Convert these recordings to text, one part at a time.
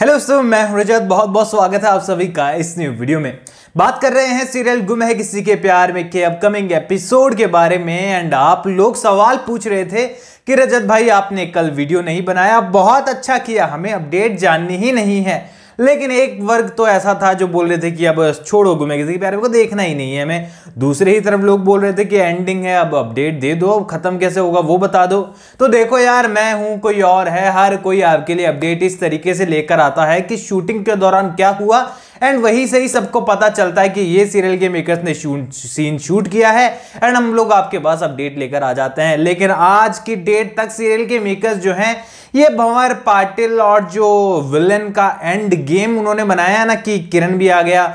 hello दोस्तों मैं रजत बहुत बहुत स्वागत है आप सभी का इस न्यू वीडियो में बात कर रहे हैं सीरियल गुम है किसी के प्यार में के अपकमिंग एपिसोड के बारे में एंड आप लोग सवाल पूछ रहे थे कि रजत भाई आपने कल वीडियो नहीं बनाया बहुत अच्छा किया हमें अपडेट जाननी ही नहीं है लेकिन एक वर्ग तो ऐसा था जो बोल रहे थे कि अब छोड़ो गुमे किसी के प्यारे को देखना ही नहीं है हमें दूसरे ही तरफ लोग बोल रहे थे कि एंडिंग है अब अपडेट दे दो अब ख़त्म कैसे होगा वो बता दो तो देखो यार मैं हूं कोई और है हर कोई आपके लिए अपडेट इस तरीके से लेकर आता है कि शूटिंग के दौरान क्या हुआ एंड वहीं से ही सबको पता चलता है कि ये सीरियल के मेकर्स ने सीन शूट किया है एंड हम लोग आपके पास अपडेट लेकर आ जाते हैं लेकिन आज की डेट तक सीरियल के मेकर्स जो हैं ये भंवर पाटिल और जो विलन का एंड गेम उन्होंने बनाया ना कि किरण भी आ गया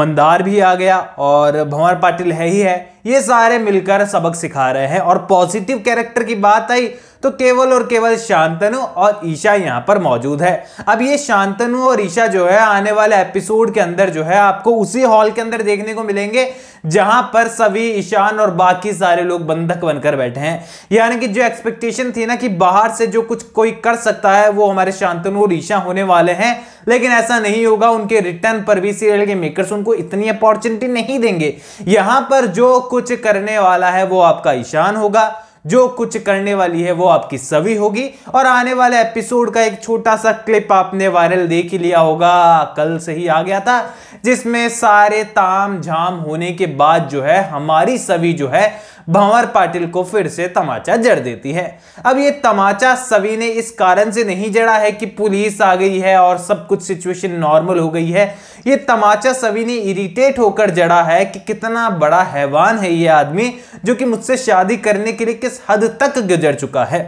मंदार भी आ गया और भंवर पाटिल है ही है ये सारे मिलकर सबक सिखा रहे हैं और पॉजिटिव कैरेक्टर की बात आई तो केवल और केवल शांतनु और ईशा यहाँ पर मौजूद है अब ये शांतनु और ईशा जो है आने वाले एपिसोड के अंदर जो है आपको उसी हॉल के अंदर देखने को मिलेंगे जहां पर सभी ईशान और बाकी सारे लोग बंधक बनकर बैठे हैं यानी कि जो एक्सपेक्टेशन थी ना कि बाहर से जो कुछ कोई कर सकता है वो हमारे शांतनु और ईशा होने वाले हैं लेकिन ऐसा नहीं होगा उनके रिटर्न पर भी सीरियल के मेकर्स उनको इतनी अपॉर्चुनिटी नहीं देंगे यहां पर जो कुछ करने वाला है वो आपका ईशान होगा जो कुछ करने वाली है वो आपकी सभी होगी और आने वाले एपिसोड का एक छोटा सा क्लिप आपने वायरल देख ही लिया होगा कल से ही आ गया था जिसमें सारे ताम झाम होने के बाद जो है हमारी सभी जो है भंवर पाटिल को फिर से तमाचा जड़ देती है अब ये तमाचा सभी ने इस कारण से नहीं जड़ा है कि पुलिस आ गई है और सब कुछ सिचुएशन नॉर्मल हो गई है ये तमाचा सभी ने इरिटेट होकर जड़ा है कि कितना बड़ा हैवान है ये आदमी जो कि मुझसे शादी करने के लिए किस हद तक गुजर चुका है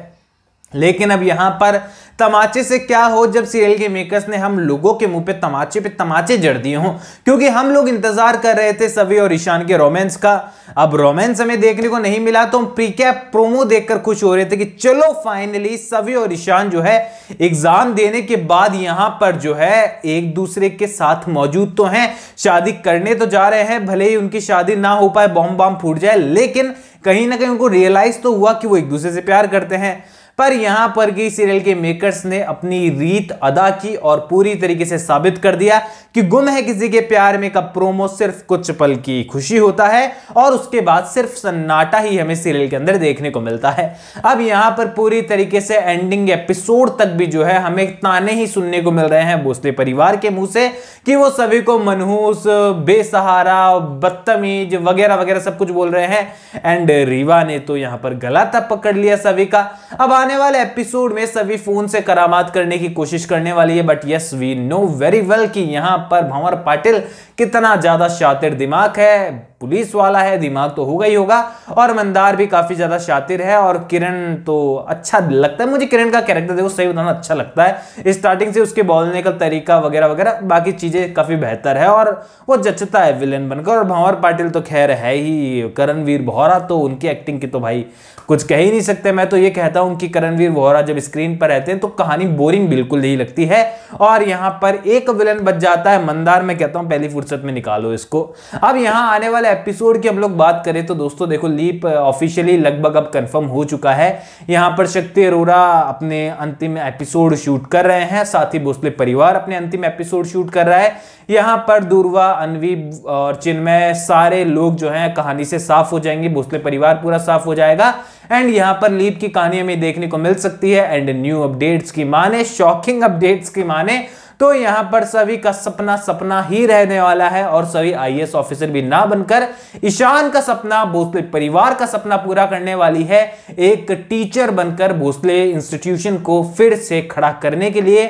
लेकिन अब यहां पर तमाचे से क्या हो जब सीरियल के मेकर्स ने हम लोगों के मुंह पे तमाचे पे तमाचे जड़ दिए हों क्योंकि हम लोग इंतजार कर रहे थे सभी और ईशान के रोमांस का अब रोमांस हमें देखने को नहीं मिला तो हम प्री कैप प्रोमो देखकर खुश हो रहे थे कि चलो फाइनली सभी और ईशान जो है एग्जाम देने के बाद यहां पर जो है एक दूसरे के साथ मौजूद तो है शादी करने तो जा रहे हैं भले ही उनकी शादी ना हो पाए बॉम्ब बॉम्ब फूट जाए लेकिन कहीं ना कहीं उनको रियलाइज तो हुआ कि वो एक दूसरे से प्यार करते हैं पर यहां पर की सीरियल के मेकर्स ने अपनी रीत अदा की और पूरी तरीके से साबित कर दिया कि गुम है किसी के प्यार में का प्रोमो सिर्फ कुछ पल की खुशी होता है और उसके बाद सिर्फ सन्नाटा ही हमें सीरियल के अंदर देखने को मिलता है अब यहां पर पूरी तरीके से एंडिंग एपिसोड तक भी जो है हमें ताने ही सुनने को मिल रहे हैं भोसले परिवार के मुंह से कि वो सभी को मनहूस बेसहारा बदतमीज वगैरह वगैरह सब कुछ बोल रहे हैं एंड रीवा ने तो यहां पर गला तक पकड़ लिया सभी का अब आने वाले एपिसोड में सभी फोन से करामात करने की कोशिश करने वाली है but yes we know very well कि यहाँ पर भंवर पाटिल कितना ज्यादा शातिर दिमाग है पुलिस वाला है दिमाग तो होगा ही होगा और मंदार भी काफ़ी ज़्यादा शातिर है और किरण तो अच्छा लगता है मुझे किरण का कैरेक्टर देखो सही बताना तो अच्छा लगता है स्टार्टिंग से उसके बोलने का तरीका वगैरह वगैरह बाकी चीज़ें काफ़ी बेहतर है और वो जचता है विलेन बनकर और भंवर पाटिल तो खैर है ही करणवीर भोहरा तो उनकी एक्टिंग की तो भाई कुछ कह ही नहीं सकते मैं तो ये कहता हूं कि करणवीर वोहरा जब स्क्रीन पर रहते हैं तो कहानी बोरिंग बिल्कुल नहीं लगती है और यहाँ पर एक विलन बच जाता है मंदार मैं कहता हूँ पहली फुर्सत में निकालो इसको अब यहां आने वाले वाले एपिसोड की हम लोग बात करें तो दोस्तों देखो लीप ऑफिशियली uh, लगभग अब कंफर्म हो चुका है यहाँ पर शक्ति अरोरा अपने अंतिम एपिसोड शूट कर रहे हैं साथ ही भोसले परिवार अपने अंतिम एपिसोड शूट कर रहा है यहाँ पर दूरवा अनवी और चिन्मय सारे लोग जो हैं कहानी से साफ हो जाएंगे भोसले परिवार पूरा साफ हो जाएगा एंड यहाँ पर लीप की कहानी हमें देखने को मिल सकती है एंड न्यू अपडेट्स की माने शॉकिंग अपडेट्स की माने तो यहां पर सभी का सपना सपना ही रहने वाला है और सभी आईएएस ऑफिसर भी ना बनकर ईशान का सपना भोसले परिवार का सपना पूरा करने वाली है एक टीचर बनकर भोसले इंस्टीट्यूशन को फिर से खड़ा करने के लिए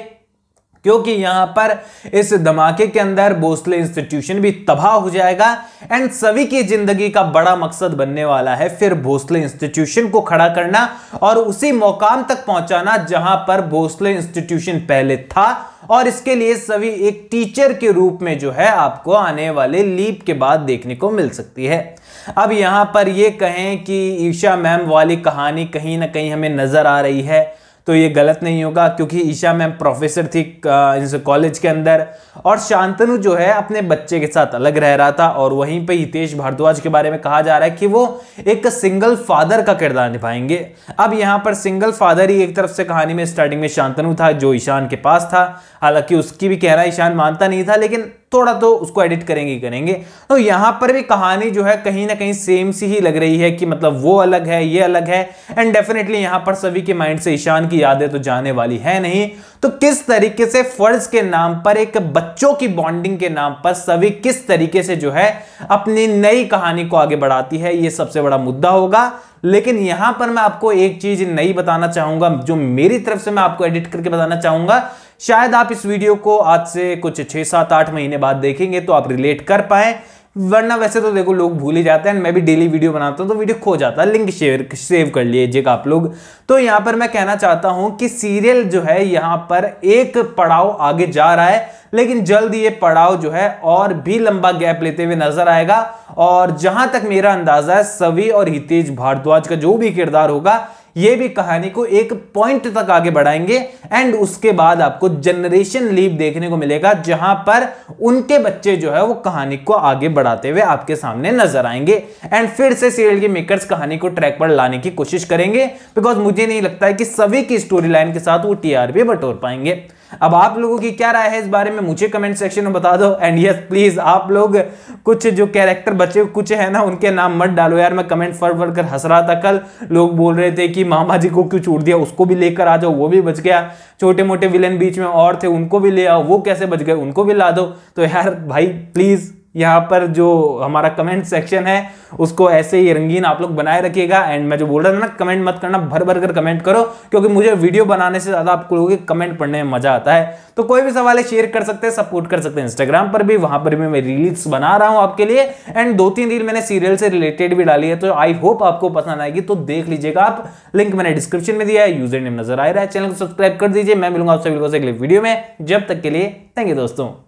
क्योंकि यहां पर इस धमाके के अंदर बोसले इंस्टीट्यूशन भी तबाह हो जाएगा एंड सभी की जिंदगी का बड़ा मकसद बनने वाला है फिर भोसले इंस्टीट्यूशन को खड़ा करना और उसी मकाम तक पहुंचाना जहां पर भोसले इंस्टीट्यूशन पहले था और इसके लिए सभी एक टीचर के रूप में जो है आपको आने वाले लीप के बाद देखने को मिल सकती है अब यहां पर ये कहें कि ईशा मैम वाली कहानी कहीं ना कहीं हमें नज़र आ रही है तो ये गलत नहीं होगा क्योंकि ईशा मैम प्रोफेसर थी कॉलेज के अंदर और शांतनु जो है अपने बच्चे के साथ अलग रह रहा था और वहीं पे हितेश भारद्वाज के बारे में कहा जा रहा है कि वो एक सिंगल फादर का किरदार निभाएंगे अब यहाँ पर सिंगल फादर ही एक तरफ से कहानी में स्टार्टिंग में शांतनु था जो ईशान के पास था हालांकि उसकी भी कहना ईशान मानता नहीं था लेकिन थोड़ा तो उसको एडिट करेंगे ही करेंगे तो यहां पर भी कहानी जो है कहीं ना कहीं सेम सी ही लग रही है कि मतलब वो अलग है ये अलग है एंड डेफिनेटली यहां पर सभी के माइंड से ईशान की यादें तो जाने वाली है नहीं तो किस तरीके से फर्ज के नाम पर एक बच्चों की बॉन्डिंग के नाम पर सभी किस तरीके से जो है अपनी नई कहानी को आगे बढ़ाती है ये सबसे बड़ा मुद्दा होगा लेकिन यहां पर मैं आपको एक चीज नई बताना चाहूंगा जो मेरी तरफ से मैं आपको एडिट करके बताना चाहूंगा शायद आप इस वीडियो को आज से कुछ छह सात आठ महीने बाद देखेंगे तो आप रिलेट कर पाए वरना वैसे तो देखो लोग भूल ही जाते हैं मैं भी डेली वीडियो बनाता हूँ तो वीडियो खो जाता है लिंक शेयर सेव कर लीजिएगा आप लोग तो यहाँ पर मैं कहना चाहता हूं कि सीरियल जो है यहाँ पर एक पड़ाव आगे जा रहा है लेकिन जल्द ये पड़ाव जो है और भी लंबा गैप लेते हुए नजर आएगा और जहां तक मेरा अंदाजा है सवि और हितेश भारद्वाज का जो भी किरदार होगा ये भी कहानी को एक पॉइंट तक आगे बढ़ाएंगे एंड उसके बाद आपको जनरेशन लीप देखने को मिलेगा जहां पर उनके बच्चे जो है वो कहानी को आगे बढ़ाते हुए आपके सामने नजर आएंगे एंड फिर से सीरियल के मेकर्स कहानी को ट्रैक पर लाने की कोशिश करेंगे बिकॉज मुझे नहीं लगता है कि सभी की स्टोरी लाइन के साथ वो टीआरपी बटोर पाएंगे अब आप लोगों की क्या राय है इस बारे में मुझे कमेंट सेक्शन में बता दो एंड यस प्लीज आप लोग कुछ जो कैरेक्टर बचे कुछ है ना उनके नाम मत डालो यार मैं कमेंट फर फर कर हंस रहा था कल लोग बोल रहे थे कि मामा जी को क्यों छोड़ दिया उसको भी लेकर आ जाओ वो भी बच गया छोटे मोटे विलन बीच में और थे उनको भी ले आओ वो कैसे बच गए उनको भी ला दो तो यार भाई प्लीज़ यहाँ पर जो हमारा कमेंट सेक्शन है उसको ऐसे ही रंगीन आप लोग बनाए रखिएगा एंड मैं जो बोल रहा था ना कमेंट मत करना भर भर कर कमेंट करो क्योंकि मुझे वीडियो बनाने से ज़्यादा आप लोगों के कमेंट पढ़ने में मज़ा आता है तो कोई भी सवाल शेयर कर सकते हैं सपोर्ट कर सकते हैं इंस्टाग्राम पर भी वहां पर भी मैं रील्स बना रहा हूँ आपके लिए एंड दो तीन रील मैंने सीरियल से रिलेटेड भी डाली है तो आई होप आपको पसंद आएगी तो देख लीजिएगा आप लिंक मैंने डिस्क्रिप्शन में दिया है यूजर नेम नजर आ रहा है चैनल को सब्सक्राइब कर दीजिए मैं मिलूंगा आपसे अगले वीडियो में जब तक के लिए थैंक यू दोस्तों